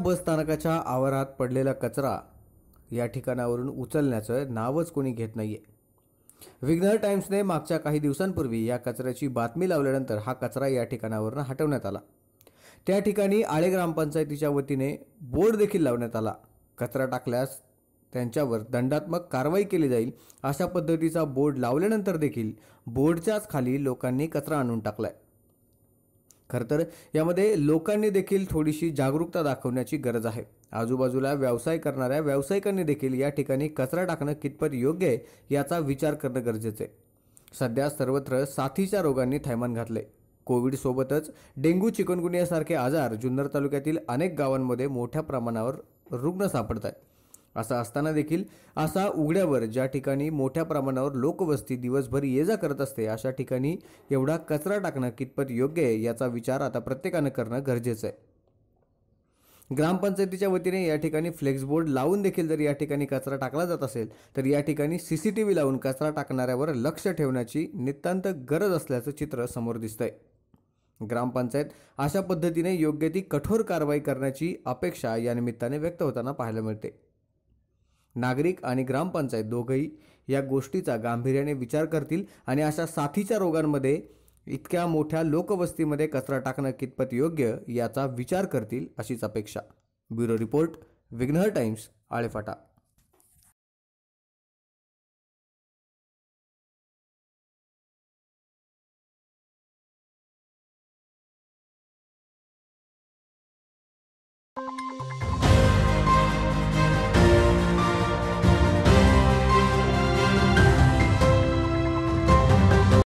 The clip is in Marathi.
बस स्थानकाच्या आवारात पडलेला कचरा या ठिकाणावरून उचलण्याचं नावच कोणी घेत नाही आहे विघ्नर टाइम्सने मागच्या काही दिवसांपूर्वी या कचऱ्याची बातमी लावल्यानंतर हा कचरा या ठिकाणावरून हटवण्यात आला त्या ठिकाणी आळे ग्रामपंचायतीच्या वतीने बोर्ड देखील लावण्यात आला कचरा टाकल्यास त्यांच्यावर दंडात्मक कारवाई केली जाईल अशा पद्धतीचा बोर्ड लावल्यानंतर देखील बोर्डच्याच खाली लोकांनी कचरा आणून टाकला खरं तर यामध्ये लोकांनी देखील थोडीशी जागरूकता दाखवण्याची गरज आहे आजूबाजूला व्यवसाय करणाऱ्या व्यावसायिकांनी देखील या ठिकाणी कचरा टाकणं कितपत योग्य आहे याचा विचार करणं गरजेचं आहे सध्या सर्वत्र साथीच्या रोगांनी थैमान घातले कोविडसोबतच डेंग्यू चिकनगुनियासारखे आजार जुन्नर तालुक्यातील अनेक गावांमध्ये मोठ्या प्रमाणावर रुग्ण सापडत आहेत असं असताना देखील असा उघड्यावर ज्या ठिकाणी मोठ्या प्रमाणावर लोकवस्ती दिवसभर ये जा करत असते अशा ठिकाणी एवढा कचरा टाकणं कितपत योग्य आहे याचा विचार आता प्रत्येकानं करणं गरजेचं आहे ग्रामपंचायतीच्या वतीने या ठिकाणी फ्लेक्स बोर्ड लावून देखील जर या ठिकाणी कचरा टाकला जात असेल तर या ठिकाणी सी सी टी व्ही लावून कचरा टाकणाऱ्यावर लक्ष ठेवण्याची नितांत गरज असल्याचं चित्र समोर दिसतंय ग्रामपंचायत अशा पद्धतीने योग्य ती कठोर कारवाई करण्याची अपेक्षा या निमित्ताने व्यक्त होताना पाहायला मिळते नागरिक आणि ग्रामपंचायत दोघंही या गोष्टीचा गांभीर्याने विचार करतील आणि अशा साथीच्या रोगांमध्ये इतक्या मोठ्या लोकवस्तीमध्ये कचरा टाकणं कितपत योग्य याचा विचार करतील अशीच अपेक्षा ब्युरो रिपोर्ट विघ्नहर टाइम्स आळेफाटा